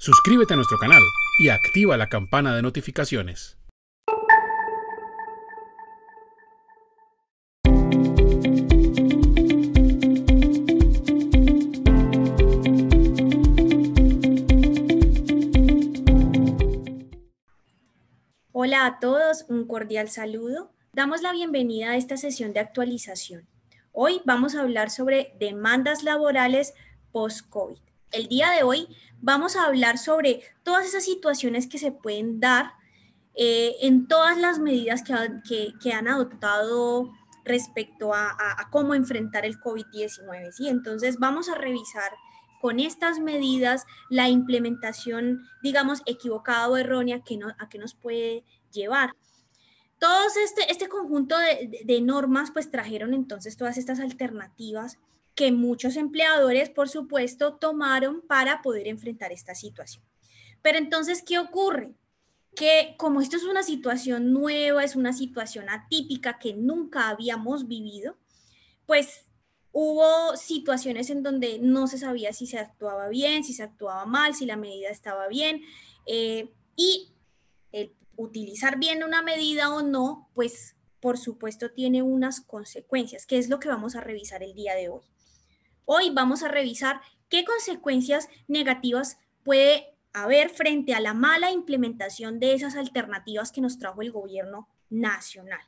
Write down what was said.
Suscríbete a nuestro canal y activa la campana de notificaciones. Hola a todos, un cordial saludo. Damos la bienvenida a esta sesión de actualización. Hoy vamos a hablar sobre demandas laborales post-COVID el día de hoy vamos a hablar sobre todas esas situaciones que se pueden dar eh, en todas las medidas que, han adoptado respecto a, cómo enfrentar el COVID-19. Y Entonces vamos a revisar con estas medidas la implementación, digamos, equivocada o errónea que a que nos puede llevar. Todos este, este conjunto de, de normas pues trajeron entonces todas estas alternativas que muchos empleadores, por supuesto, tomaron para poder enfrentar esta situación. Pero entonces, ¿qué ocurre? Que como esto es una situación nueva, es una situación atípica que nunca habíamos vivido, pues hubo situaciones en donde no se sabía si se actuaba bien, si se actuaba mal, si la medida estaba bien. Eh, y el utilizar bien una medida o no, pues por supuesto tiene unas consecuencias, que es lo que vamos a revisar el día de hoy. Hoy vamos a revisar qué consecuencias negativas puede haber frente a la mala implementación de esas alternativas que nos trajo el gobierno nacional.